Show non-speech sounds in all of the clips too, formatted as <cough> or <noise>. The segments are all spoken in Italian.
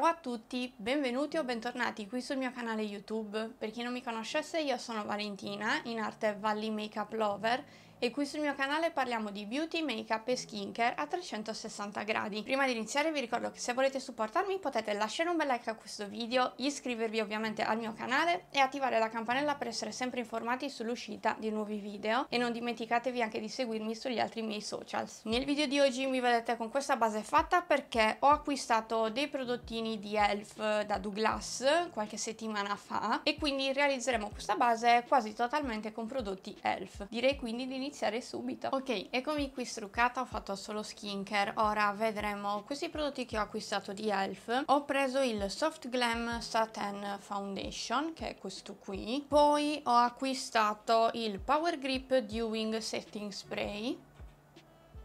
Ciao a tutti, benvenuti o bentornati qui sul mio canale YouTube. Per chi non mi conoscesse, io sono Valentina, in arte Valley Makeup Lover e qui sul mio canale parliamo di beauty, makeup e skincare a 360 gradi. Prima di iniziare vi ricordo che se volete supportarmi potete lasciare un bel like a questo video, iscrivervi ovviamente al mio canale e attivare la campanella per essere sempre informati sull'uscita di nuovi video e non dimenticatevi anche di seguirmi sugli altri miei socials. Nel video di oggi mi vedete con questa base fatta perché ho acquistato dei prodottini di Elf da Douglas qualche settimana fa e quindi realizzeremo questa base quasi totalmente con prodotti Elf. Direi quindi di iniziare iniziare subito. Ok, eccomi qui struccata, ho fatto solo skincare, ora vedremo questi prodotti che ho acquistato di Elf. Ho preso il Soft Glam Satin Foundation, che è questo qui, poi ho acquistato il Power Grip Dewing Setting Spray,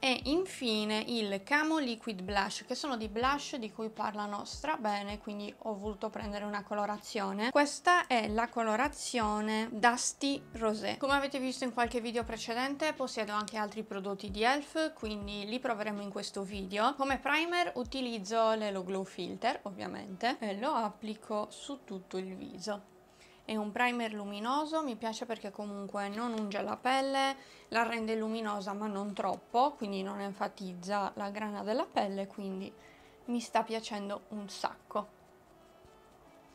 e infine il Camo Liquid Blush che sono di blush di cui parlano strabene quindi ho voluto prendere una colorazione questa è la colorazione Dusty Rosé come avete visto in qualche video precedente possiedo anche altri prodotti di ELF quindi li proveremo in questo video come primer utilizzo l'Elo Glow Filter ovviamente e lo applico su tutto il viso è un primer luminoso, mi piace perché comunque non unge la pelle, la rende luminosa ma non troppo, quindi non enfatizza la grana della pelle, quindi mi sta piacendo un sacco.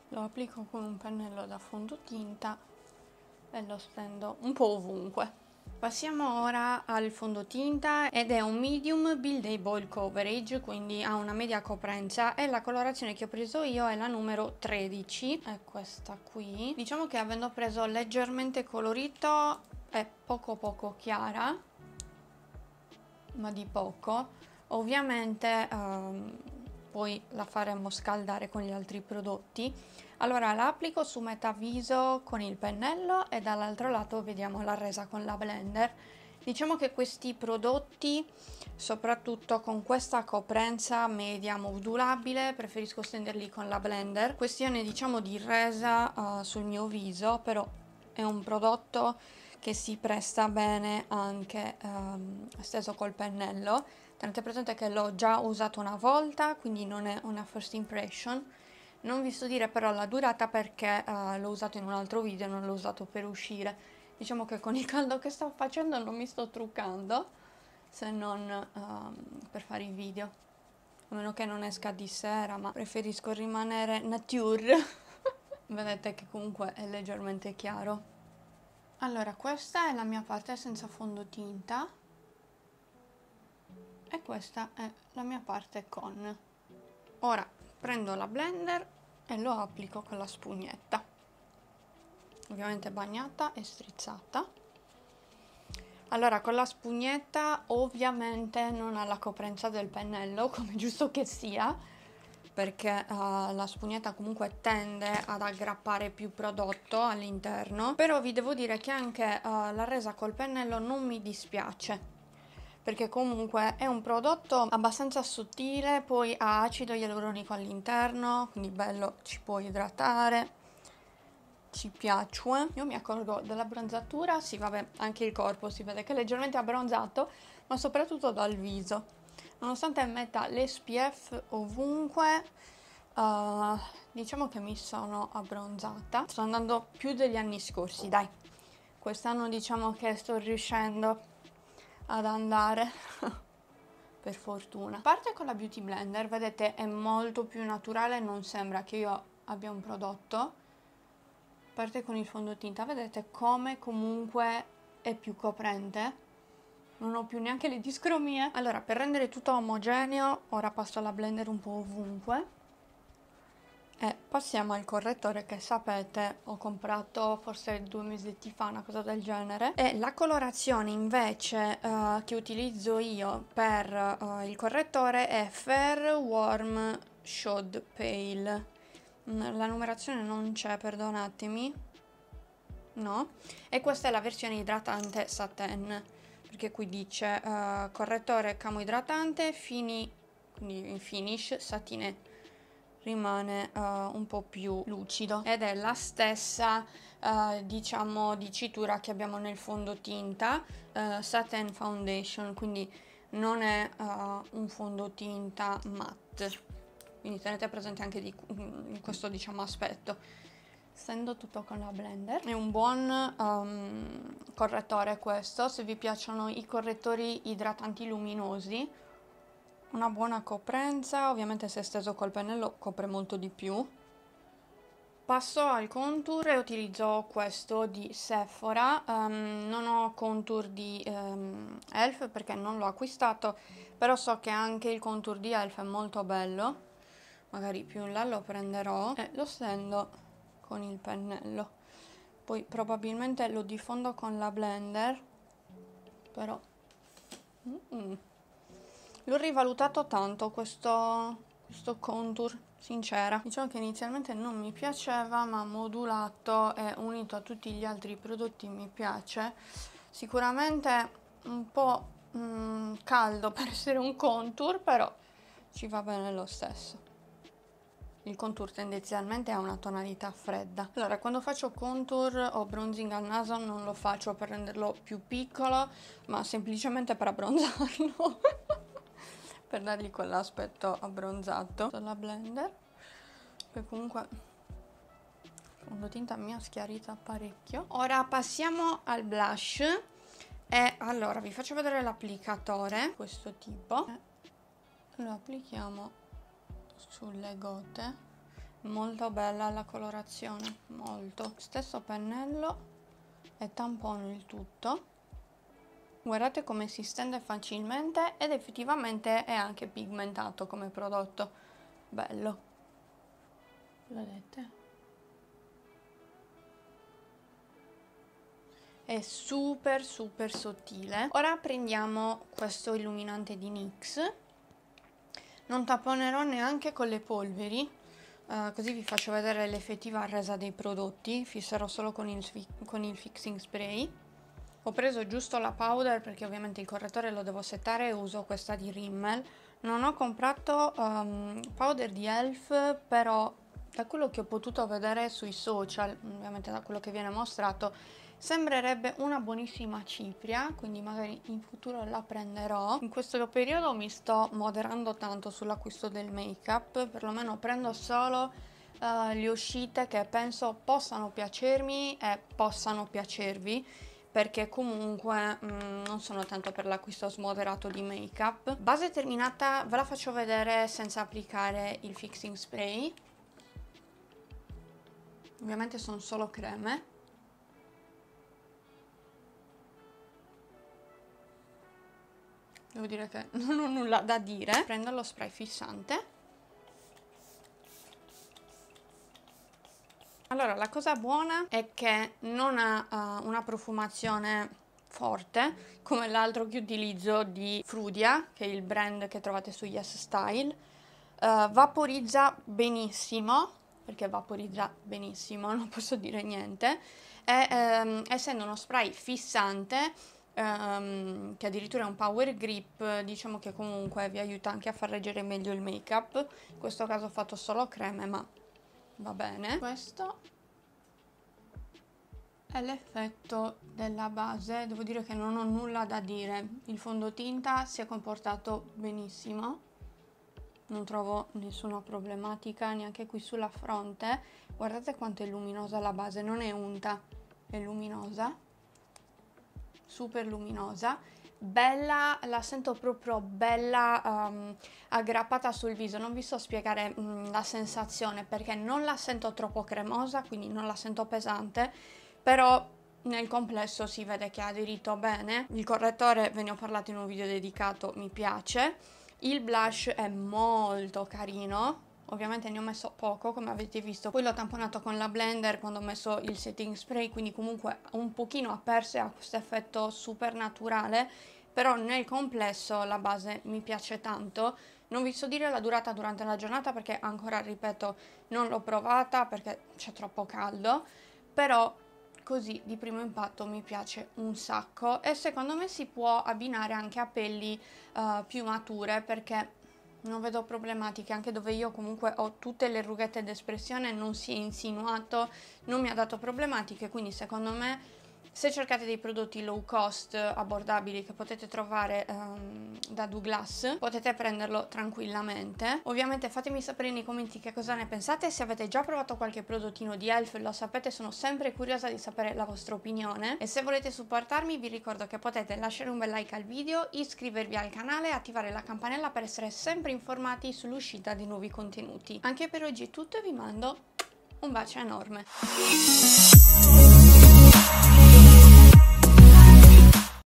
Lo applico con un pennello da fondotinta e lo stendo un po' ovunque. Passiamo ora al fondotinta ed è un medium buildable coverage quindi ha una media coprenza e la colorazione che ho preso io è la numero 13 è questa qui diciamo che avendo preso leggermente colorito è poco poco chiara ma di poco ovviamente ehm, poi la faremo scaldare con gli altri prodotti allora la applico su metà viso con il pennello e dall'altro lato vediamo la resa con la blender. Diciamo che questi prodotti, soprattutto con questa coprenza media modulabile, preferisco stenderli con la blender. Questione diciamo di resa uh, sul mio viso, però è un prodotto che si presta bene anche um, steso col pennello. Tenete presente che l'ho già usato una volta, quindi non è una first impression non vi so dire però la durata perché uh, l'ho usato in un altro video, non l'ho usato per uscire. Diciamo che con il caldo che sto facendo non mi sto truccando, se non uh, per fare i video. A meno che non esca di sera, ma preferisco rimanere nature. <laughs> Vedete che comunque è leggermente chiaro. Allora, questa è la mia parte senza fondotinta. E questa è la mia parte con. Ora prendo la blender e lo applico con la spugnetta ovviamente bagnata e strizzata allora con la spugnetta ovviamente non ha la coprenza del pennello <laughs> come giusto che sia perché uh, la spugnetta comunque tende ad aggrappare più prodotto all'interno però vi devo dire che anche uh, la resa col pennello non mi dispiace perché comunque è un prodotto abbastanza sottile, poi ha acido ialuronico all'interno, quindi bello ci può idratare ci piace. Io mi accorgo dell'abbronzatura, sì vabbè, anche il corpo si vede che è leggermente abbronzato, ma soprattutto dal viso. Nonostante metta l'SPF ovunque, uh, diciamo che mi sono abbronzata. Sto andando più degli anni scorsi, dai. Quest'anno diciamo che sto riuscendo ad andare <laughs> per fortuna. Parte con la Beauty Blender, vedete è molto più naturale, non sembra che io abbia un prodotto. Parte con il fondotinta, vedete come comunque è più coprente. Non ho più neanche le discromie. Allora, per rendere tutto omogeneo, ora passo alla blender un po' ovunque. E eh, passiamo al correttore che sapete ho comprato forse due mesetti fa, una cosa del genere. E la colorazione invece uh, che utilizzo io per uh, il correttore è Fair Warm Shod Pale. Mm, la numerazione non c'è, perdonatemi. No. E questa è la versione idratante satin. Perché qui dice uh, correttore camo idratante, fini, quindi finish satinè rimane uh, un po' più lucido ed è la stessa uh, diciamo dicitura che abbiamo nel fondotinta uh, satin foundation quindi non è un fondotinta matte quindi tenete presente anche di, mm, questo diciamo aspetto essendo tutto con la blender è un buon um, correttore questo se vi piacciono i correttori idratanti luminosi una buona coprenza, ovviamente se steso col pennello copre molto di più. Passo al contour e utilizzo questo di Sephora, um, non ho contour di um, Elf perché non l'ho acquistato, però so che anche il contour di Elf è molto bello, magari più in là lo prenderò e eh. lo stendo con il pennello. Poi probabilmente lo diffondo con la blender, però... Mm -mm. L'ho rivalutato tanto questo, questo contour, sincera. Diciamo che inizialmente non mi piaceva, ma modulato e unito a tutti gli altri prodotti mi piace. Sicuramente un po' mh, mm, caldo <laughs> per essere un contour, però ci va bene lo stesso. Il contour tendenzialmente ha una tonalità fredda. Allora, quando faccio contour o bronzing al naso non lo faccio per renderlo più piccolo, ma semplicemente per abbronzarlo. <laughs> per dargli quell'aspetto abbronzato. dalla blender, che comunque fondotinta mi ha schiarita parecchio. Ora passiamo al blush. E allora vi faccio vedere l'applicatore, questo tipo. Lo applichiamo sulle gote. Molto bella la colorazione, molto. Stesso pennello e tampono il tutto. Guardate come si stende facilmente ed effettivamente è anche pigmentato come prodotto. Bello. Vedete? È super super sottile. Ora prendiamo questo illuminante di NYX. Non tapponerò neanche con le polveri, Uh, così vi faccio vedere l'effettiva resa dei prodotti fisserò solo con il, con il fixing spray ho preso giusto la powder perché ovviamente il correttore lo devo settare e uso questa di Rimmel. Non ho comprato um, powder di ELF, però da quello che ho potuto vedere sui social, ovviamente da quello che viene mostrato, sembrerebbe una buonissima cipria, quindi magari in futuro la prenderò. In questo periodo mi sto moderando tanto sull'acquisto del make-up, perlomeno prendo solo uh, le uscite che penso possano piacermi e possano piacervi perché comunque mh, mm, non sono tanto per l'acquisto smoderato di make up base terminata ve la faccio vedere senza applicare il fixing spray ovviamente sono solo creme devo dire che <laughs> non ho nulla da dire prendo lo spray fissante Allora, la cosa buona è che non ha uh, una profumazione forte come l'altro che utilizzo di Frudia, che è il brand che trovate su Yes Style. Uh, vaporizza benissimo, perché vaporizza benissimo, <laughs> non posso dire niente. E, um, essendo uno spray fissante, um, che addirittura è un power grip, diciamo che comunque vi aiuta anche a far reggere meglio il make-up. In questo caso ho fatto solo creme, ma va bene. Questo è l'effetto della base, devo dire che non ho nulla da dire. Il fondotinta si è comportato benissimo. Non trovo nessuna problematica neanche qui sulla fronte. Guardate quanto è luminosa la base, non è unta, è luminosa, super luminosa bella, la sento proprio bella um, aggrappata sul viso, non vi so spiegare mh, mm, la sensazione perché non la sento troppo cremosa, quindi non la sento pesante, però nel complesso si vede che ha aderito bene, il correttore ve ne ho parlato in un video dedicato, mi piace, il blush è molto carino, ovviamente ne ho messo poco come avete visto poi l'ho tamponato con la blender quando ho messo il setting spray quindi comunque un pochino perso e ha questo effetto super naturale però nel complesso la base mi piace tanto non vi so dire la durata durante la giornata perché ancora ripeto non l'ho provata perché c'è troppo caldo però così di primo impatto mi piace un sacco e secondo me si può abbinare anche a pelli uh, più mature perché non vedo problematiche, anche dove io comunque ho tutte le rughette d'espressione, non si è insinuato, non mi ha dato problematiche, quindi secondo me se cercate dei prodotti low cost abbordabili che potete trovare um, da Douglas, potete prenderlo tranquillamente. Ovviamente fatemi sapere nei commenti che cosa ne pensate, se avete già provato qualche prodottino di Elf, lo sapete, sono sempre curiosa di sapere la vostra opinione e se volete supportarmi vi ricordo che potete lasciare un bel like al video, iscrivervi al canale e attivare la campanella per essere sempre informati sull'uscita di nuovi contenuti. Anche per oggi è tutto e vi mando un bacio enorme.